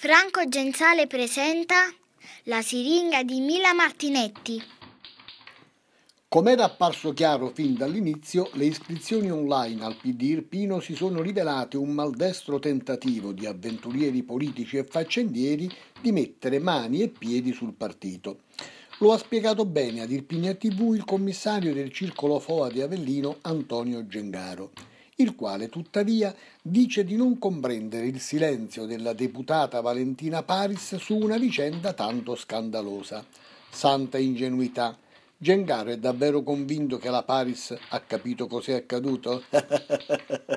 Franco Genzale presenta La siringa di Mila Martinetti. Come era apparso chiaro fin dall'inizio, le iscrizioni online al PD Irpino si sono rivelate un maldestro tentativo di avventurieri politici e faccendieri di mettere mani e piedi sul partito. Lo ha spiegato bene ad Irpinia TV il commissario del circolo FOA di Avellino Antonio Gengaro il quale tuttavia dice di non comprendere il silenzio della deputata Valentina Paris su una vicenda tanto scandalosa. Santa ingenuità. Gengaro è davvero convinto che la Paris ha capito cos'è accaduto?